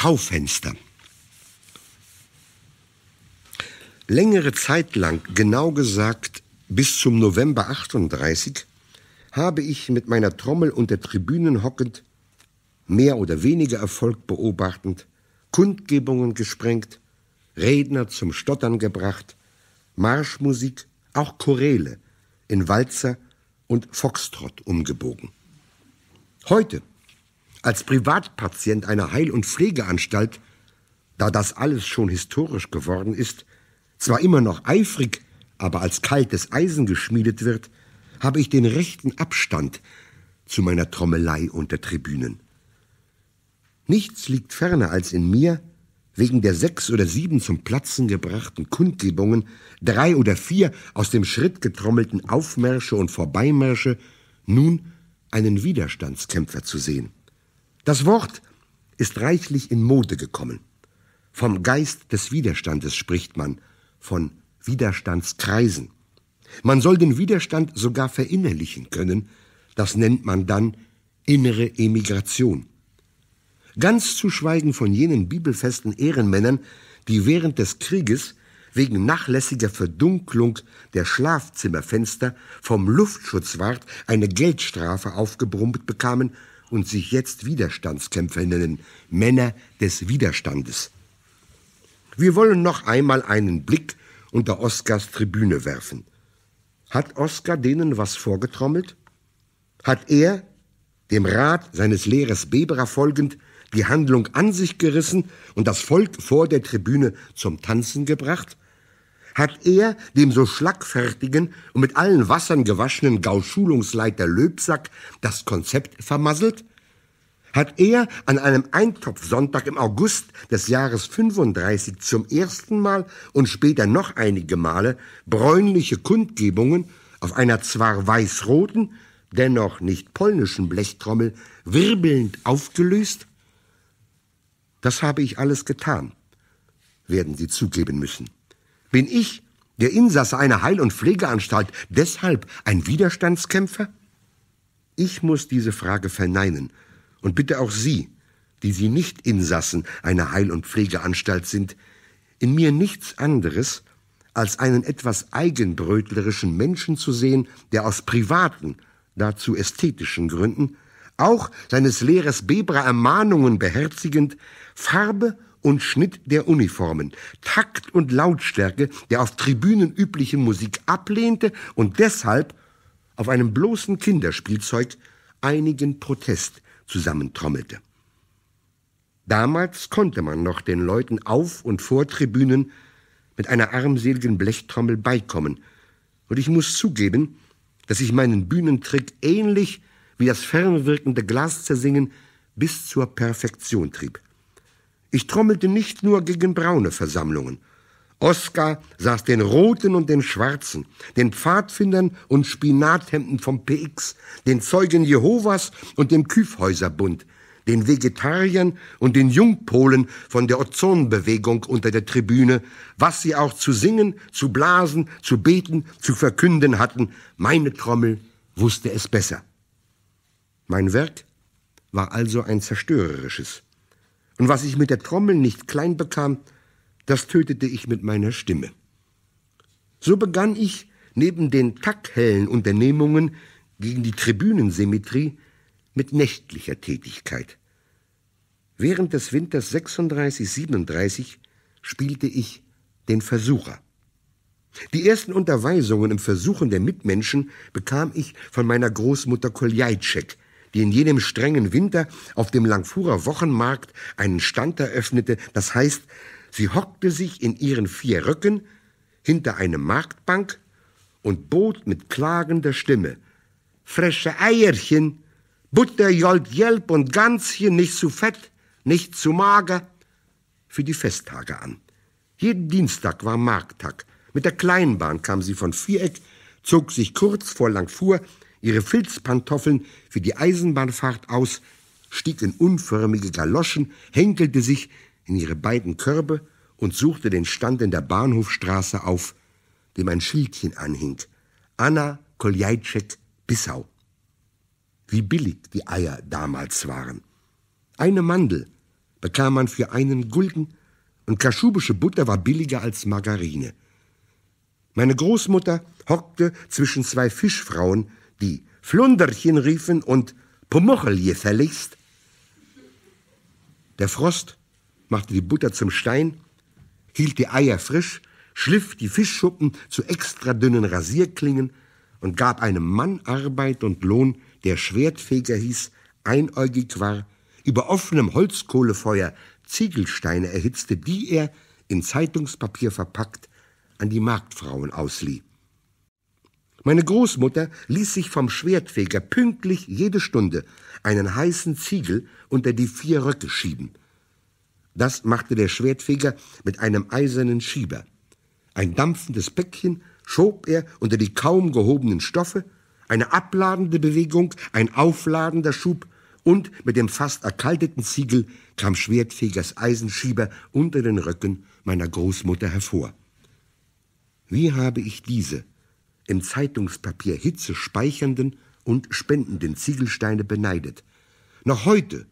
Schaufenster. Längere Zeit lang, genau gesagt bis zum November 38, habe ich mit meiner Trommel unter Tribünen hockend, mehr oder weniger Erfolg beobachtend, Kundgebungen gesprengt, Redner zum Stottern gebracht, Marschmusik, auch Choräle in Walzer und Foxtrott umgebogen. Heute, als Privatpatient einer Heil- und Pflegeanstalt, da das alles schon historisch geworden ist, zwar immer noch eifrig, aber als kaltes Eisen geschmiedet wird, habe ich den rechten Abstand zu meiner Trommelei unter Tribünen. Nichts liegt ferner als in mir, wegen der sechs oder sieben zum Platzen gebrachten Kundgebungen, drei oder vier aus dem Schritt getrommelten Aufmärsche und Vorbeimärsche, nun einen Widerstandskämpfer zu sehen. Das Wort ist reichlich in Mode gekommen. Vom Geist des Widerstandes spricht man, von Widerstandskreisen. Man soll den Widerstand sogar verinnerlichen können, das nennt man dann innere Emigration. Ganz zu schweigen von jenen bibelfesten Ehrenmännern, die während des Krieges wegen nachlässiger Verdunklung der Schlafzimmerfenster vom Luftschutzwart eine Geldstrafe aufgebrummt bekamen und sich jetzt Widerstandskämpfer nennen, Männer des Widerstandes. Wir wollen noch einmal einen Blick unter Oskars Tribüne werfen. Hat Oskar denen was vorgetrommelt? Hat er, dem Rat seines Lehrers Beberer folgend, die Handlung an sich gerissen und das Volk vor der Tribüne zum Tanzen gebracht? hat er dem so schlagfertigen und mit allen Wassern gewaschenen Gauschulungsleiter Löbsack das Konzept vermasselt? Hat er an einem Eintopfsonntag im August des Jahres 35 zum ersten Mal und später noch einige Male bräunliche Kundgebungen auf einer zwar weiß-roten, dennoch nicht polnischen Blechtrommel wirbelnd aufgelöst? Das habe ich alles getan, werden Sie zugeben müssen. Bin ich, der Insasse einer Heil- und Pflegeanstalt, deshalb ein Widerstandskämpfer? Ich muss diese Frage verneinen und bitte auch Sie, die Sie nicht Insassen einer Heil- und Pflegeanstalt sind, in mir nichts anderes als einen etwas eigenbrötlerischen Menschen zu sehen, der aus privaten, dazu ästhetischen Gründen, auch seines Lehrers Bebra Ermahnungen beherzigend, Farbe und Schnitt der Uniformen, Takt und Lautstärke der auf Tribünen üblichen Musik ablehnte und deshalb auf einem bloßen Kinderspielzeug einigen Protest zusammentrommelte. Damals konnte man noch den Leuten auf und vor Tribünen mit einer armseligen Blechtrommel beikommen, und ich muss zugeben, dass ich meinen Bühnentrick ähnlich wie das fernwirkende Glaszersingen bis zur Perfektion trieb. Ich trommelte nicht nur gegen braune Versammlungen. Oskar saß den Roten und den Schwarzen, den Pfadfindern und Spinathemden vom PX, den Zeugen Jehovas und dem Küfhäuserbund, den Vegetariern und den Jungpolen von der Ozonbewegung unter der Tribüne, was sie auch zu singen, zu blasen, zu beten, zu verkünden hatten. Meine Trommel wusste es besser. Mein Werk war also ein zerstörerisches. Und was ich mit der Trommel nicht klein bekam, das tötete ich mit meiner Stimme. So begann ich, neben den takthellen Unternehmungen gegen die Tribünensymmetrie, mit nächtlicher Tätigkeit. Während des Winters 36, 37 spielte ich den Versucher. Die ersten Unterweisungen im Versuchen der Mitmenschen bekam ich von meiner Großmutter Koljajczek, die in jenem strengen Winter auf dem Langfuhrer Wochenmarkt einen Stand eröffnete. Das heißt, sie hockte sich in ihren vier Röcken hinter eine Marktbank und bot mit klagender Stimme frische Eierchen, Butter, Jolt, Jelp und Ganzchen, nicht zu fett, nicht zu mager, für die Festtage an. Jeden Dienstag war Markttag. Mit der Kleinbahn kam sie von Viereck, zog sich kurz vor Langfuhr ihre Filzpantoffeln für die Eisenbahnfahrt aus, stieg in unförmige Galoschen, henkelte sich in ihre beiden Körbe und suchte den Stand in der Bahnhofstraße auf, dem ein Schildchen anhing. Anna Koljajczek, Bissau. Wie billig die Eier damals waren. Eine Mandel bekam man für einen Gulden und kaschubische Butter war billiger als Margarine. Meine Großmutter hockte zwischen zwei Fischfrauen die Flunderchen riefen und Pomuchel gefälligst. Der Frost machte die Butter zum Stein, hielt die Eier frisch, schliff die Fischschuppen zu extra dünnen Rasierklingen und gab einem Mann Arbeit und Lohn, der Schwertfeger hieß, einäugig war, über offenem Holzkohlefeuer Ziegelsteine erhitzte, die er in Zeitungspapier verpackt an die Marktfrauen auslieh. Meine Großmutter ließ sich vom Schwertfeger pünktlich jede Stunde einen heißen Ziegel unter die vier Röcke schieben. Das machte der Schwertfeger mit einem eisernen Schieber. Ein dampfendes Päckchen schob er unter die kaum gehobenen Stoffe, eine abladende Bewegung, ein aufladender Schub, und mit dem fast erkalteten Ziegel kam Schwertfegers Eisenschieber unter den Röcken meiner Großmutter hervor. Wie habe ich diese im Zeitungspapier Hitze speichernden und spendenden Ziegelsteine beneidet. Noch heute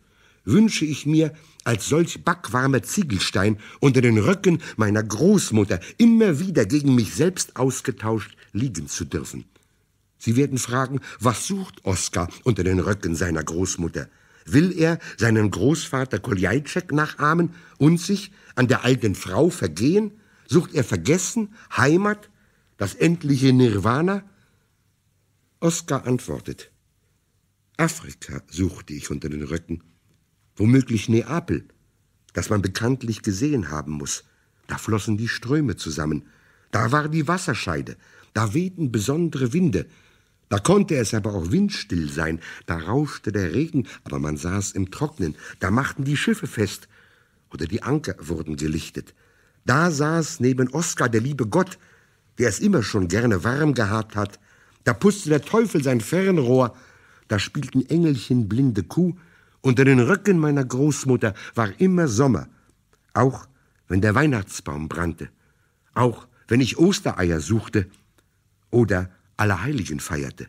wünsche ich mir, als solch backwarmer Ziegelstein unter den Röcken meiner Großmutter immer wieder gegen mich selbst ausgetauscht liegen zu dürfen. Sie werden fragen, was sucht Oskar unter den Röcken seiner Großmutter? Will er seinen Großvater Koljajczek nachahmen und sich an der alten Frau vergehen? Sucht er Vergessen, Heimat, das endliche Nirvana? Oskar antwortet, Afrika suchte ich unter den Röcken, womöglich Neapel, das man bekanntlich gesehen haben muss. Da flossen die Ströme zusammen, da war die Wasserscheide, da wehten besondere Winde, da konnte es aber auch windstill sein, da rauschte der Regen, aber man saß im Trocknen, da machten die Schiffe fest oder die Anker wurden gelichtet. Da saß neben Oskar der liebe Gott, der es immer schon gerne warm gehabt hat. Da putzte der Teufel sein Fernrohr, da spielten Engelchen blinde Kuh, unter den Röcken meiner Großmutter war immer Sommer, auch wenn der Weihnachtsbaum brannte, auch wenn ich Ostereier suchte oder Allerheiligen feierte.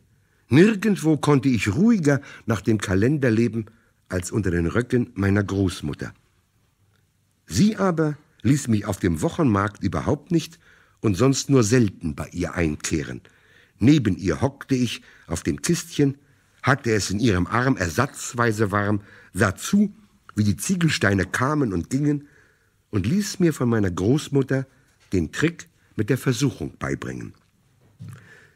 Nirgendwo konnte ich ruhiger nach dem Kalender leben als unter den Röcken meiner Großmutter. Sie aber ließ mich auf dem Wochenmarkt überhaupt nicht und sonst nur selten bei ihr einkehren. Neben ihr hockte ich auf dem Kistchen, hatte es in ihrem Arm ersatzweise warm, sah zu, wie die Ziegelsteine kamen und gingen, und ließ mir von meiner Großmutter den Trick mit der Versuchung beibringen.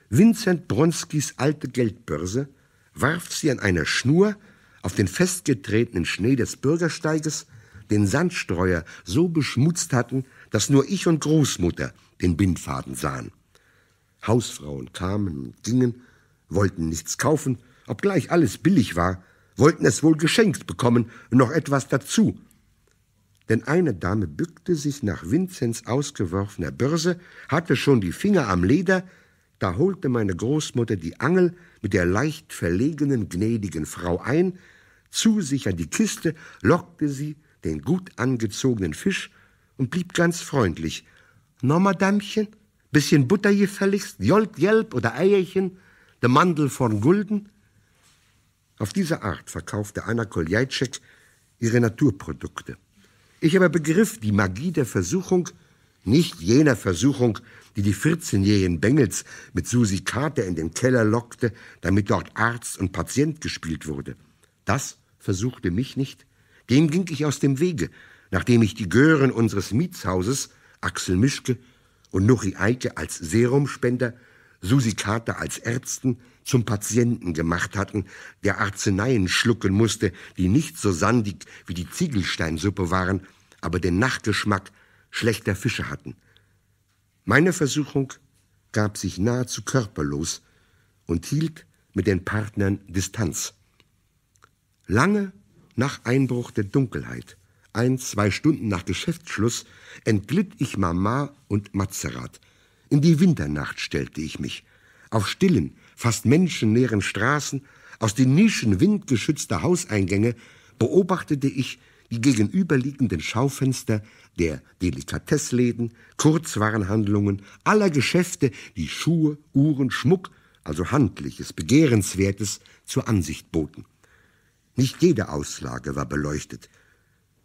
Vincent Bronskis alte Geldbörse warf sie an einer Schnur auf den festgetretenen Schnee des Bürgersteiges, den Sandstreuer so beschmutzt hatten, dass nur ich und Großmutter den Bindfaden sahen. Hausfrauen kamen und gingen, wollten nichts kaufen, obgleich alles billig war, wollten es wohl geschenkt bekommen und noch etwas dazu. Denn eine Dame bückte sich nach Vinzenz ausgeworfener Börse, hatte schon die Finger am Leder, da holte meine Großmutter die Angel mit der leicht verlegenen, gnädigen Frau ein, zu sich an die Kiste, lockte sie den gut angezogenen Fisch und blieb ganz freundlich, na, Madamchen, bisschen Butter gefälligst, Jolt, Jelb oder Eierchen, der Mandel von Gulden. Auf diese Art verkaufte Anna Koljajczyk ihre Naturprodukte. Ich aber begriff die Magie der Versuchung, nicht jener Versuchung, die die 14-jährigen Bengels mit Susi Kater in den Keller lockte, damit dort Arzt und Patient gespielt wurde. Das versuchte mich nicht. Dem ging ich aus dem Wege, nachdem ich die Gören unseres Mietshauses Axel Mischke und Nuri Eike als Serumspender, Susi Kater als Ärzten zum Patienten gemacht hatten, der Arzneien schlucken musste, die nicht so sandig wie die Ziegelsteinsuppe waren, aber den Nachgeschmack schlechter Fische hatten. Meine Versuchung gab sich nahezu körperlos und hielt mit den Partnern Distanz. Lange nach Einbruch der Dunkelheit ein, zwei Stunden nach Geschäftsschluss, entglitt ich Mama und Mazerat. In die Winternacht stellte ich mich. Auf stillen, fast menschenleeren Straßen, aus den Nischen windgeschützter Hauseingänge beobachtete ich die gegenüberliegenden Schaufenster der Delikatessläden, Kurzwarenhandlungen, aller Geschäfte, die Schuhe, Uhren, Schmuck, also handliches, begehrenswertes, zur Ansicht boten. Nicht jede Auslage war beleuchtet.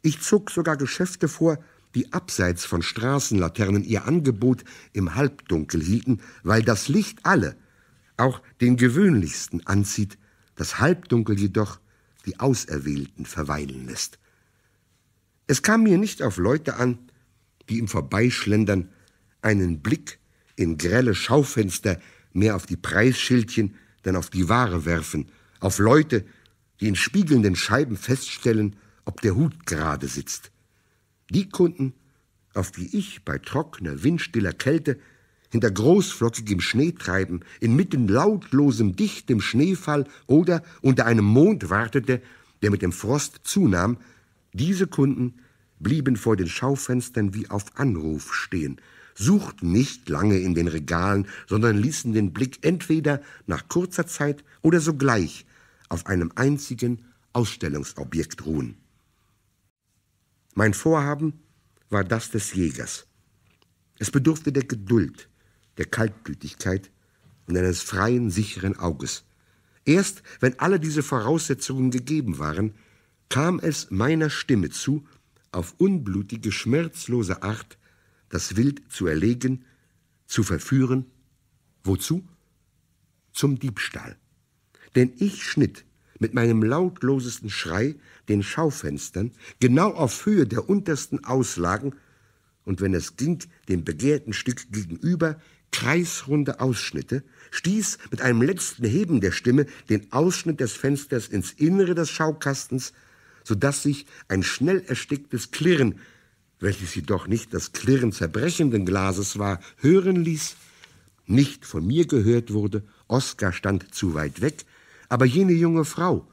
Ich zog sogar Geschäfte vor, die abseits von Straßenlaternen ihr Angebot im Halbdunkel hielten, weil das Licht alle, auch den gewöhnlichsten, anzieht, das Halbdunkel jedoch die Auserwählten verweilen lässt. Es kam mir nicht auf Leute an, die im Vorbeischlendern einen Blick in grelle Schaufenster mehr auf die Preisschildchen denn auf die Ware werfen, auf Leute, die in spiegelnden Scheiben feststellen, ob der Hut gerade sitzt. Die Kunden, auf die ich bei trockener, windstiller Kälte hinter großflockigem Schneetreiben, inmitten lautlosem, dichtem Schneefall oder unter einem Mond wartete, der mit dem Frost zunahm, diese Kunden blieben vor den Schaufenstern wie auf Anruf stehen, suchten nicht lange in den Regalen, sondern ließen den Blick entweder nach kurzer Zeit oder sogleich auf einem einzigen Ausstellungsobjekt ruhen. Mein Vorhaben war das des Jägers. Es bedurfte der Geduld, der Kaltblütigkeit und eines freien, sicheren Auges. Erst wenn alle diese Voraussetzungen gegeben waren, kam es meiner Stimme zu, auf unblutige, schmerzlose Art das Wild zu erlegen, zu verführen. Wozu? Zum Diebstahl. Denn ich schnitt mit meinem lautlosesten Schrei den Schaufenstern genau auf Höhe der untersten Auslagen und wenn es ging, dem begehrten Stück gegenüber kreisrunde Ausschnitte, stieß mit einem letzten Heben der Stimme den Ausschnitt des Fensters ins Innere des Schaukastens, so daß sich ein schnell ersticktes Klirren, welches jedoch nicht das Klirren zerbrechenden Glases war, hören ließ, nicht von mir gehört wurde, Oskar stand zu weit weg, aber jene junge Frau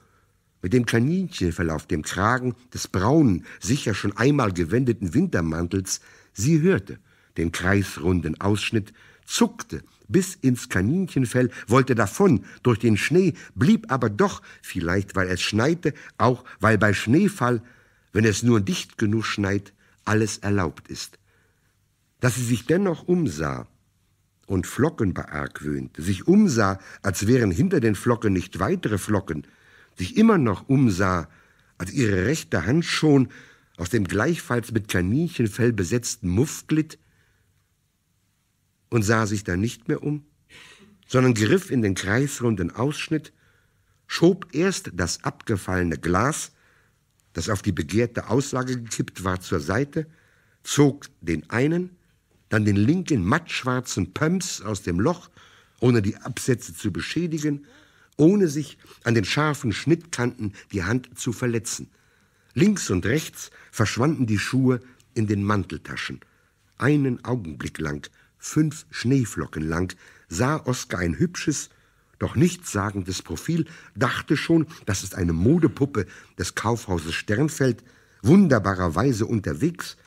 mit dem Kaninchenfell auf dem Kragen des braunen, sicher schon einmal gewendeten Wintermantels, sie hörte den kreisrunden Ausschnitt, zuckte bis ins Kaninchenfell, wollte davon durch den Schnee, blieb aber doch, vielleicht weil es schneite, auch weil bei Schneefall, wenn es nur dicht genug schneit, alles erlaubt ist. Dass sie sich dennoch umsah, und Flocken beargwöhnte, sich umsah, als wären hinter den Flocken nicht weitere Flocken, sich immer noch umsah, als ihre rechte Hand schon aus dem gleichfalls mit Kaninchenfell besetzten Muff glitt, und sah sich dann nicht mehr um, sondern griff in den kreisrunden Ausschnitt, schob erst das abgefallene Glas, das auf die begehrte Auslage gekippt war, zur Seite, zog den einen, dann den linken mattschwarzen Pumps aus dem Loch, ohne die Absätze zu beschädigen, ohne sich an den scharfen Schnittkanten die Hand zu verletzen. Links und rechts verschwanden die Schuhe in den Manteltaschen. Einen Augenblick lang, fünf Schneeflocken lang, sah Oskar ein hübsches, doch nichtssagendes Profil, dachte schon, das ist eine Modepuppe des Kaufhauses Sternfeld, wunderbarerweise unterwegs,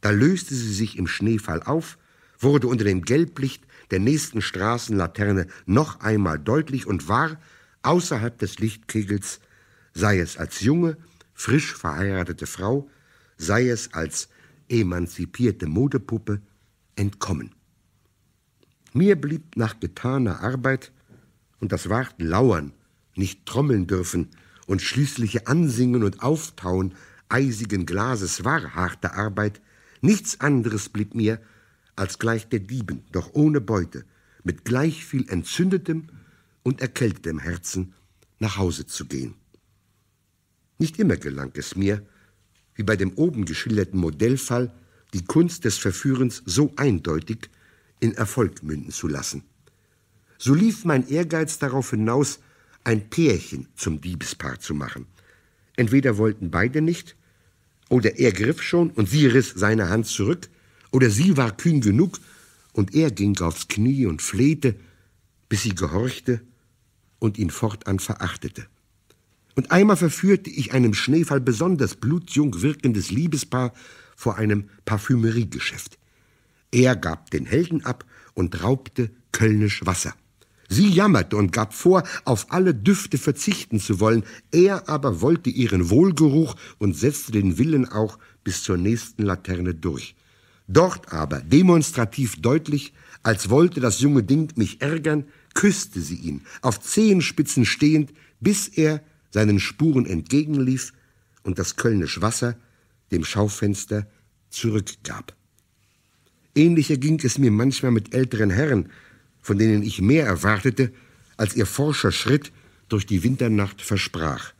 da löste sie sich im Schneefall auf, wurde unter dem Gelblicht der nächsten Straßenlaterne noch einmal deutlich und war, außerhalb des Lichtkegels, sei es als junge, frisch verheiratete Frau, sei es als emanzipierte Modepuppe, entkommen. Mir blieb nach getaner Arbeit und das Warten lauern, nicht trommeln dürfen und schließliche Ansingen und Auftauen eisigen Glases war harte Arbeit, Nichts anderes blieb mir, als gleich der Dieben, doch ohne Beute, mit gleich viel entzündetem und erkältetem Herzen nach Hause zu gehen. Nicht immer gelang es mir, wie bei dem oben geschilderten Modellfall, die Kunst des Verführens so eindeutig in Erfolg münden zu lassen. So lief mein Ehrgeiz darauf hinaus, ein Pärchen zum Diebespaar zu machen. Entweder wollten beide nicht, oder er griff schon und sie riss seine Hand zurück. Oder sie war kühn genug und er ging aufs Knie und flehte, bis sie gehorchte und ihn fortan verachtete. Und einmal verführte ich einem Schneefall besonders blutjung wirkendes Liebespaar vor einem Parfümeriegeschäft. Er gab den Helden ab und raubte kölnisch Wasser. Sie jammerte und gab vor, auf alle Düfte verzichten zu wollen, er aber wollte ihren Wohlgeruch und setzte den Willen auch bis zur nächsten Laterne durch. Dort aber, demonstrativ deutlich, als wollte das junge Ding mich ärgern, küsste sie ihn, auf Zehenspitzen stehend, bis er seinen Spuren entgegenlief und das Kölnisch Wasser dem Schaufenster zurückgab. Ähnlicher ging es mir manchmal mit älteren Herren, von denen ich mehr erwartete, als ihr forscher Schritt durch die Winternacht versprach.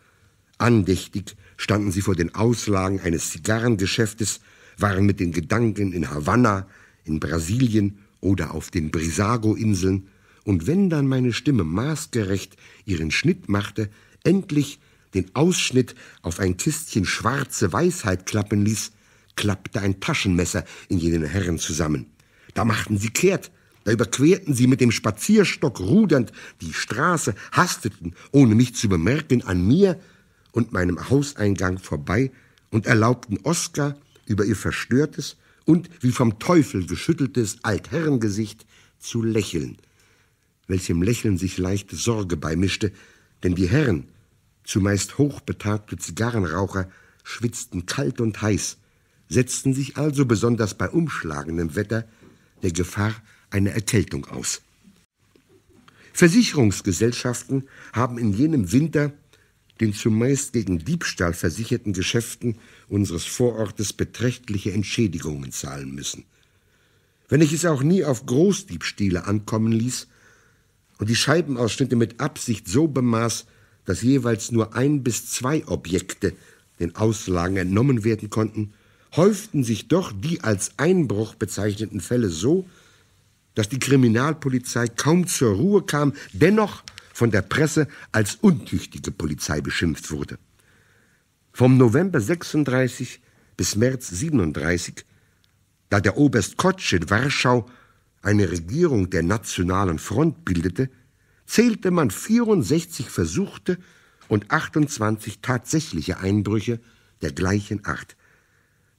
Andächtig standen sie vor den Auslagen eines Zigarrengeschäftes, waren mit den Gedanken in Havanna, in Brasilien oder auf den Brisago-Inseln, und wenn dann meine Stimme maßgerecht ihren Schnitt machte, endlich den Ausschnitt auf ein Kistchen schwarze Weisheit klappen ließ, klappte ein Taschenmesser in jenen Herren zusammen. Da machten sie kehrt da überquerten sie mit dem Spazierstock rudernd die Straße, hasteten, ohne mich zu bemerken, an mir und meinem Hauseingang vorbei und erlaubten Oskar über ihr verstörtes und wie vom Teufel geschütteltes Altherrengesicht zu lächeln, welchem Lächeln sich leichte Sorge beimischte, denn die Herren, zumeist hochbetagte Zigarrenraucher, schwitzten kalt und heiß, setzten sich also besonders bei umschlagendem Wetter der Gefahr eine Erkältung aus. Versicherungsgesellschaften haben in jenem Winter den zumeist gegen Diebstahl versicherten Geschäften unseres Vorortes beträchtliche Entschädigungen zahlen müssen. Wenn ich es auch nie auf Großdiebstähle ankommen ließ und die Scheibenausschnitte mit Absicht so bemaß, dass jeweils nur ein bis zwei Objekte den Auslagen entnommen werden konnten, häuften sich doch die als Einbruch bezeichneten Fälle so, dass die Kriminalpolizei kaum zur Ruhe kam, dennoch von der Presse als untüchtige Polizei beschimpft wurde. Vom November 36 bis März 37, da der Oberst Kotsch in Warschau eine Regierung der Nationalen Front bildete, zählte man 64 versuchte und 28 tatsächliche Einbrüche der gleichen Art.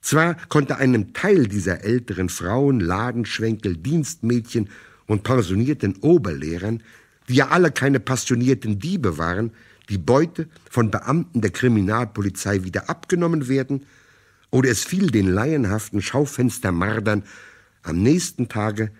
Zwar konnte einem Teil dieser älteren Frauen, Ladenschwenkel, Dienstmädchen und pensionierten Oberlehrern, die ja alle keine passionierten Diebe waren, die Beute von Beamten der Kriminalpolizei wieder abgenommen werden, oder es fiel den laienhaften Schaufenstermardern am nächsten Tage,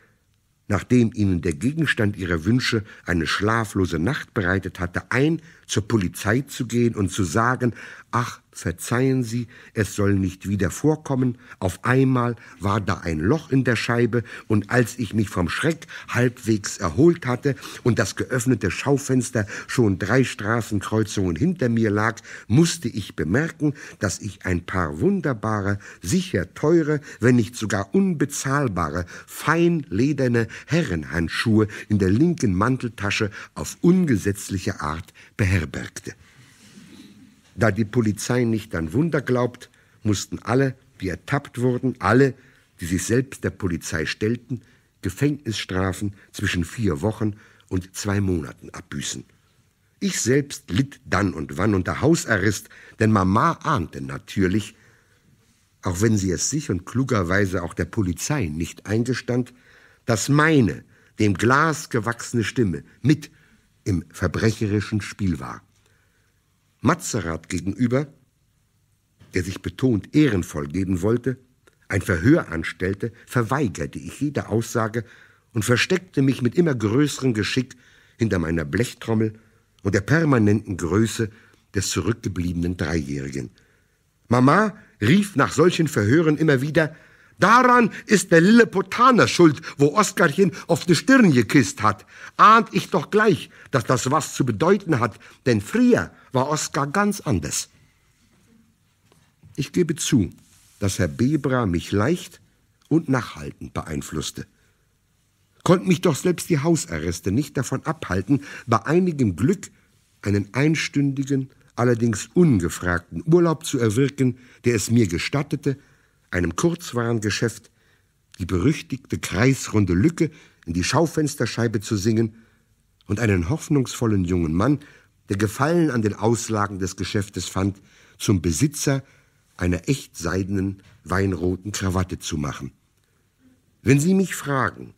nachdem ihnen der Gegenstand ihrer Wünsche eine schlaflose Nacht bereitet hatte, ein, zur Polizei zu gehen und zu sagen, ach, verzeihen Sie, es soll nicht wieder vorkommen. Auf einmal war da ein Loch in der Scheibe, und als ich mich vom Schreck halbwegs erholt hatte und das geöffnete Schaufenster schon drei Straßenkreuzungen hinter mir lag, musste ich bemerken, dass ich ein paar wunderbare, sicher teure, wenn nicht sogar unbezahlbare, feinlederne Herrenhandschuhe in der linken Manteltasche auf ungesetzliche Art beherbergte. Da die Polizei nicht an Wunder glaubt, mussten alle, die ertappt wurden, alle, die sich selbst der Polizei stellten, Gefängnisstrafen zwischen vier Wochen und zwei Monaten abbüßen. Ich selbst litt dann und wann unter Hausarrest, denn Mama ahnte natürlich, auch wenn sie es sich und klugerweise auch der Polizei nicht eingestand, dass meine, dem Glas gewachsene Stimme mit im verbrecherischen Spiel war. Mazerat gegenüber, der sich betont ehrenvoll geben wollte, ein Verhör anstellte, verweigerte ich jede Aussage und versteckte mich mit immer größerem Geschick hinter meiner Blechtrommel und der permanenten Größe des zurückgebliebenen Dreijährigen. Mama rief nach solchen Verhören immer wieder Daran ist der Lilleputaner schuld, wo Oskarchen auf die Stirn gekisst hat. Ahnt ich doch gleich, dass das was zu bedeuten hat, denn früher war Oskar ganz anders. Ich gebe zu, dass Herr Bebra mich leicht und nachhaltend beeinflusste. Konnten mich doch selbst die Hausarreste nicht davon abhalten, bei einigem Glück einen einstündigen, allerdings ungefragten Urlaub zu erwirken, der es mir gestattete, einem Kurzwarengeschäft, die berüchtigte kreisrunde Lücke in die Schaufensterscheibe zu singen und einen hoffnungsvollen jungen Mann, der Gefallen an den Auslagen des Geschäftes fand, zum Besitzer einer echt seidenen, weinroten Krawatte zu machen. Wenn Sie mich fragen,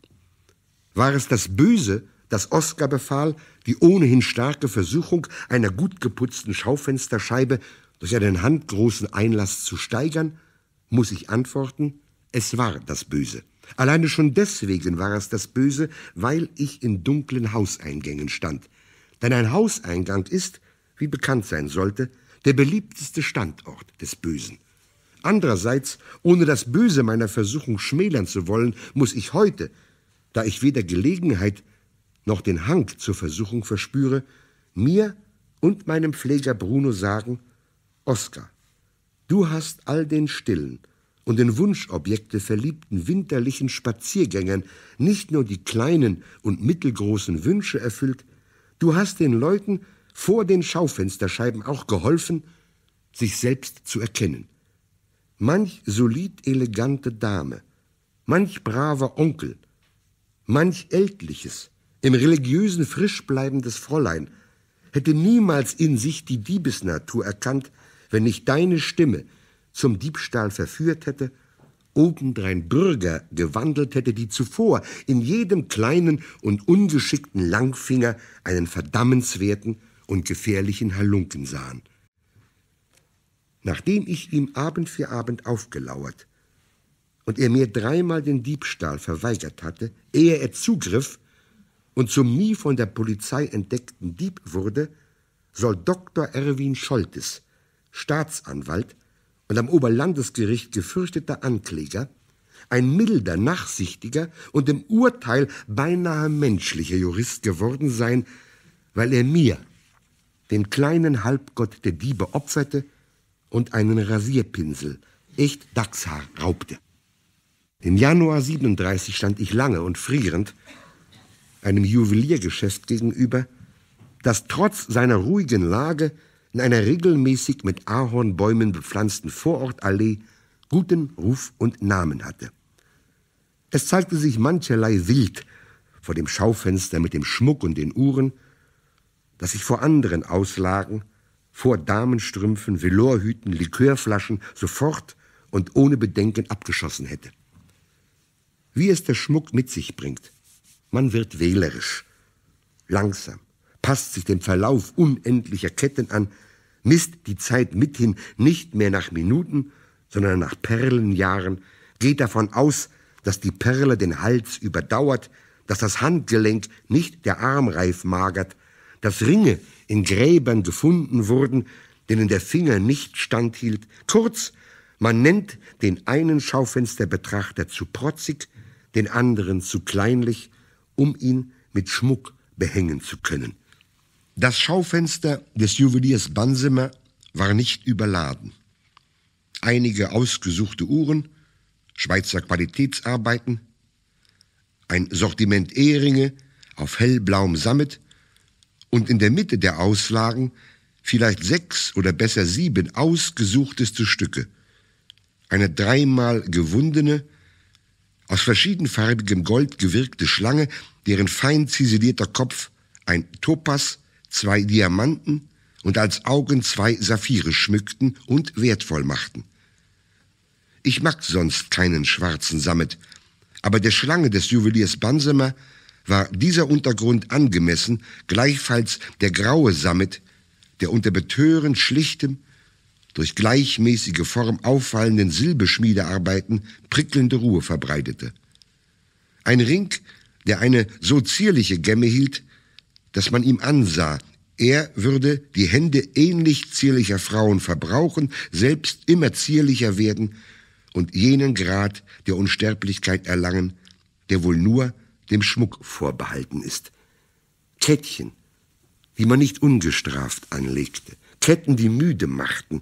war es das Böse, das Oskar befahl, die ohnehin starke Versuchung einer gut geputzten Schaufensterscheibe durch einen handgroßen Einlass zu steigern muss ich antworten, es war das Böse. Alleine schon deswegen war es das Böse, weil ich in dunklen Hauseingängen stand. Denn ein Hauseingang ist, wie bekannt sein sollte, der beliebteste Standort des Bösen. Andererseits, ohne das Böse meiner Versuchung schmälern zu wollen, muss ich heute, da ich weder Gelegenheit noch den Hang zur Versuchung verspüre, mir und meinem Pfleger Bruno sagen, Oskar, Du hast all den stillen und in Wunschobjekte verliebten winterlichen Spaziergängern nicht nur die kleinen und mittelgroßen Wünsche erfüllt, du hast den Leuten vor den Schaufensterscheiben auch geholfen, sich selbst zu erkennen. Manch solid elegante Dame, manch braver Onkel, manch ältliches, im religiösen frisch bleibendes Fräulein hätte niemals in sich die Diebesnatur erkannt, wenn nicht deine Stimme zum Diebstahl verführt hätte, obendrein Bürger gewandelt hätte, die zuvor in jedem kleinen und ungeschickten Langfinger einen verdammenswerten und gefährlichen Halunken sahen. Nachdem ich ihm Abend für Abend aufgelauert und er mir dreimal den Diebstahl verweigert hatte, ehe er zugriff und zum nie von der Polizei entdeckten Dieb wurde, soll Dr. Erwin Scholtes Staatsanwalt und am Oberlandesgericht gefürchteter Ankläger, ein milder, nachsichtiger und im Urteil beinahe menschlicher Jurist geworden sein, weil er mir, den kleinen Halbgott der Diebe, opferte und einen Rasierpinsel, echt Dachshaar, raubte. Im Januar 37 stand ich lange und frierend einem Juweliergeschäft gegenüber, das trotz seiner ruhigen Lage in einer regelmäßig mit Ahornbäumen bepflanzten Vorortallee guten Ruf und Namen hatte. Es zeigte sich mancherlei Wild vor dem Schaufenster mit dem Schmuck und den Uhren, das sich vor anderen auslagen, vor Damenstrümpfen, Velorhüten, Likörflaschen sofort und ohne Bedenken abgeschossen hätte. Wie es der Schmuck mit sich bringt. Man wird wählerisch, langsam, passt sich dem Verlauf unendlicher Ketten an, misst die Zeit mithin nicht mehr nach Minuten, sondern nach Perlenjahren, geht davon aus, dass die Perle den Hals überdauert, dass das Handgelenk nicht der Arm reif magert, dass Ringe in Gräbern gefunden wurden, denen der Finger nicht standhielt. Kurz, man nennt den einen Schaufensterbetrachter zu protzig, den anderen zu kleinlich, um ihn mit Schmuck behängen zu können. Das Schaufenster des Juweliers Bansimmer war nicht überladen. Einige ausgesuchte Uhren, Schweizer Qualitätsarbeiten, ein Sortiment Ehringe auf hellblauem Sammet und in der Mitte der Auslagen vielleicht sechs oder besser sieben ausgesuchteste Stücke. Eine dreimal gewundene, aus verschiedenfarbigem Gold gewirkte Schlange, deren fein ziselierter Kopf ein Topas zwei Diamanten und als Augen zwei Saphire schmückten und wertvoll machten. Ich mag sonst keinen schwarzen Sammet, aber der Schlange des Juweliers Bansemer war dieser Untergrund angemessen, gleichfalls der graue Sammet, der unter betörend schlichtem, durch gleichmäßige Form auffallenden Silbeschmiedearbeiten prickelnde Ruhe verbreitete. Ein Ring, der eine so zierliche Gemme hielt, das man ihm ansah, er würde die Hände ähnlich zierlicher Frauen verbrauchen, selbst immer zierlicher werden und jenen Grad der Unsterblichkeit erlangen, der wohl nur dem Schmuck vorbehalten ist. Kettchen, die man nicht ungestraft anlegte, Ketten, die müde machten,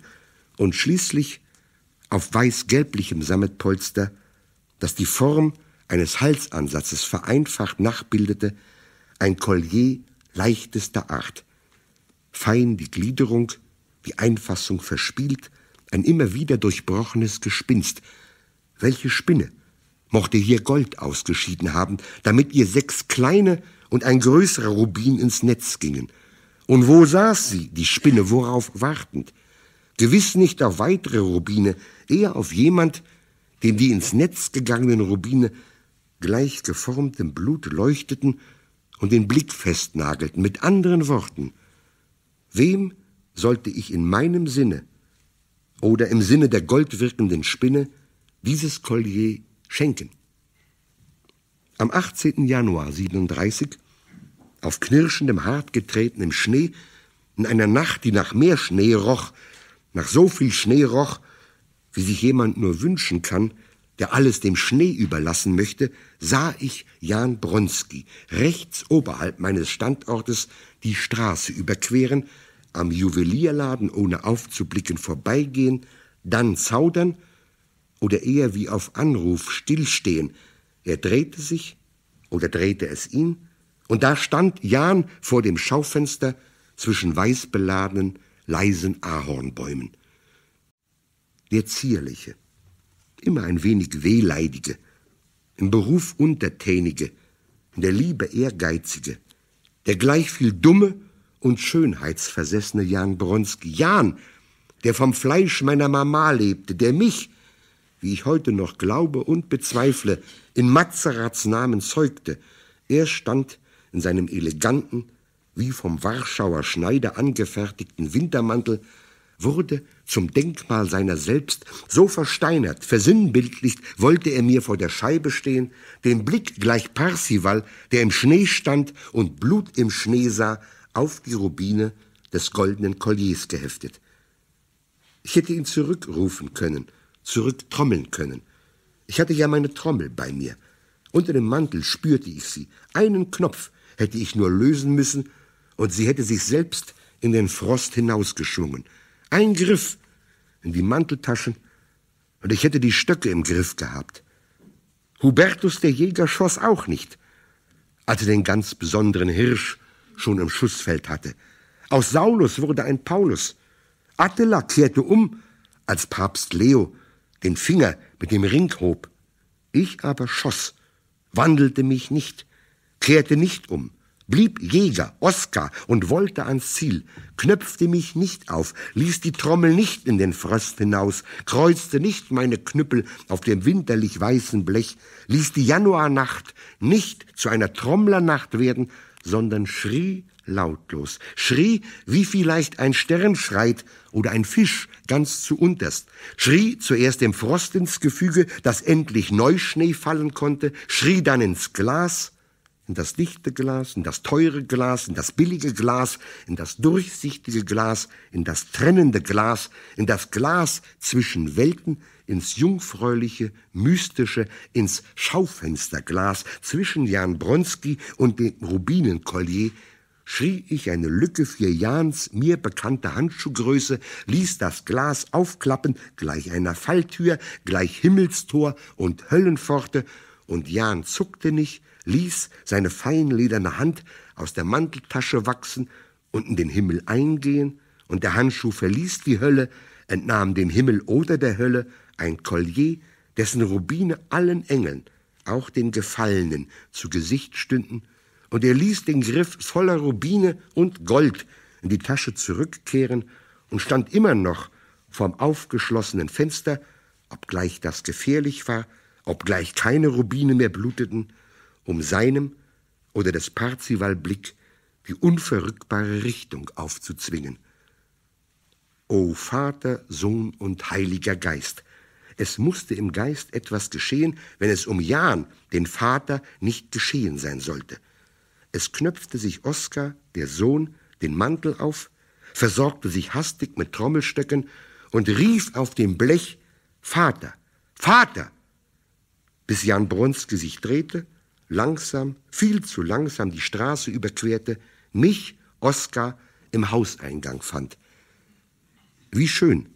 und schließlich auf weiß-gelblichem Sammetpolster, das die Form eines Halsansatzes vereinfacht nachbildete, ein Collier leichtester Art. Fein die Gliederung, die Einfassung verspielt, ein immer wieder durchbrochenes Gespinst. Welche Spinne mochte hier Gold ausgeschieden haben, damit ihr sechs kleine und ein größerer Rubin ins Netz gingen? Und wo saß sie, die Spinne, worauf wartend? Gewiss nicht auf weitere Rubine, eher auf jemand, dem die ins Netz gegangenen Rubine gleich geformtem Blut leuchteten und den Blick festnagelten. Mit anderen Worten, wem sollte ich in meinem Sinne oder im Sinne der goldwirkenden Spinne dieses Collier schenken? Am 18. Januar 37, auf knirschendem, hart getretenem Schnee, in einer Nacht, die nach mehr Schnee roch, nach so viel Schnee roch, wie sich jemand nur wünschen kann, der alles dem Schnee überlassen möchte, sah ich Jan Bronski rechts oberhalb meines Standortes die Straße überqueren, am Juwelierladen ohne aufzublicken vorbeigehen, dann zaudern oder eher wie auf Anruf stillstehen. Er drehte sich oder drehte es ihn, und da stand Jan vor dem Schaufenster zwischen weiß beladenen, leisen Ahornbäumen. Der zierliche, immer ein wenig wehleidige, im Beruf untertänige, in der Liebe ehrgeizige, der gleich viel dumme und schönheitsversessene Jan Bronski. Jan, der vom Fleisch meiner Mama lebte, der mich, wie ich heute noch glaube und bezweifle, in Mazerats Namen zeugte. Er stand in seinem eleganten, wie vom Warschauer Schneider angefertigten Wintermantel wurde zum Denkmal seiner selbst, so versteinert, versinnbildlicht, wollte er mir vor der Scheibe stehen, den Blick gleich Parsival, der im Schnee stand und Blut im Schnee sah, auf die Rubine des goldenen Colliers geheftet. Ich hätte ihn zurückrufen können, zurücktrommeln können. Ich hatte ja meine Trommel bei mir. Unter dem Mantel spürte ich sie. Einen Knopf hätte ich nur lösen müssen, und sie hätte sich selbst in den Frost hinausgeschwungen. Ein Griff in die Manteltaschen und ich hätte die Stöcke im Griff gehabt. Hubertus der Jäger schoss auch nicht, als er den ganz besonderen Hirsch schon im Schussfeld hatte. Aus Saulus wurde ein Paulus. Attila kehrte um, als Papst Leo den Finger mit dem Ring hob. Ich aber schoss, wandelte mich nicht, kehrte nicht um blieb Jäger, Oskar und wollte ans Ziel, knöpfte mich nicht auf, ließ die Trommel nicht in den Frost hinaus, kreuzte nicht meine Knüppel auf dem winterlich weißen Blech, ließ die Januarnacht nicht zu einer Trommlernacht werden, sondern schrie lautlos, schrie, wie vielleicht ein Stern schreit oder ein Fisch ganz zu unterst, schrie zuerst dem Frost ins Gefüge, dass endlich Neuschnee fallen konnte, schrie dann ins Glas, in das dichte Glas, in das teure Glas, in das billige Glas, in das durchsichtige Glas, in das trennende Glas, in das Glas zwischen Welten, ins jungfräuliche, mystische, ins Schaufensterglas zwischen Jan Bronski und dem Rubinenkollier, schrie ich eine Lücke für Jans mir bekannte Handschuhgröße, ließ das Glas aufklappen, gleich einer Falltür, gleich Himmelstor und Höllenpforte, und Jan zuckte nicht, ließ seine feinlederne Hand aus der Manteltasche wachsen und in den Himmel eingehen, und der Handschuh verließ die Hölle, entnahm dem Himmel oder der Hölle ein Collier, dessen Rubine allen Engeln, auch den Gefallenen, zu Gesicht stünden, und er ließ den Griff voller Rubine und Gold in die Tasche zurückkehren und stand immer noch vorm aufgeschlossenen Fenster, obgleich das gefährlich war, obgleich keine Rubine mehr bluteten, um seinem oder des Parzival-Blick die unverrückbare Richtung aufzuzwingen. O Vater, Sohn und Heiliger Geist, es musste im Geist etwas geschehen, wenn es um Jan, den Vater, nicht geschehen sein sollte. Es knöpfte sich Oskar, der Sohn, den Mantel auf, versorgte sich hastig mit Trommelstöcken und rief auf dem Blech Vater, Vater, bis Jan Bronski sich drehte langsam, viel zu langsam die Straße überquerte, mich, Oskar, im Hauseingang fand. Wie schön,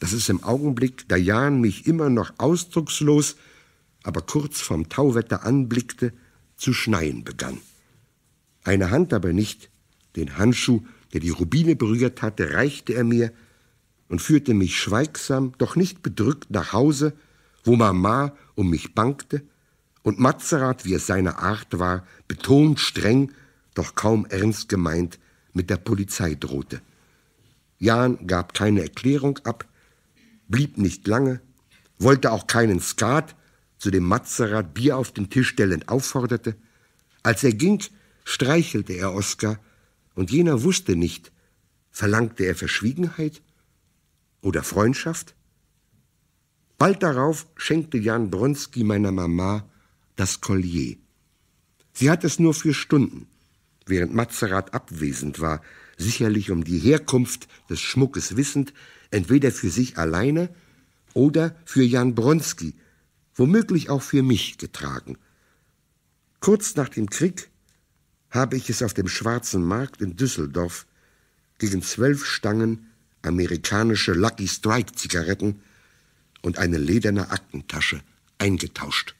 dass es im Augenblick, da Jan mich immer noch ausdruckslos, aber kurz vom Tauwetter anblickte, zu schneien begann. Eine Hand aber nicht, den Handschuh, der die Rubine berührt hatte, reichte er mir und führte mich schweigsam, doch nicht bedrückt nach Hause, wo Mama um mich bangte und Mazerat, wie es seine Art war, betont streng, doch kaum ernst gemeint, mit der Polizei drohte. Jan gab keine Erklärung ab, blieb nicht lange, wollte auch keinen Skat, zu dem Mazerat Bier auf den Tisch stellend aufforderte. Als er ging, streichelte er Oskar, und jener wusste nicht, verlangte er Verschwiegenheit oder Freundschaft? Bald darauf schenkte Jan Bronski meiner Mama das Collier. Sie hat es nur für Stunden, während Mazerat abwesend war, sicherlich um die Herkunft des Schmuckes wissend, entweder für sich alleine oder für Jan Bronski, womöglich auch für mich getragen. Kurz nach dem Krieg habe ich es auf dem schwarzen Markt in Düsseldorf gegen zwölf Stangen amerikanische Lucky Strike Zigaretten und eine lederne Aktentasche eingetauscht.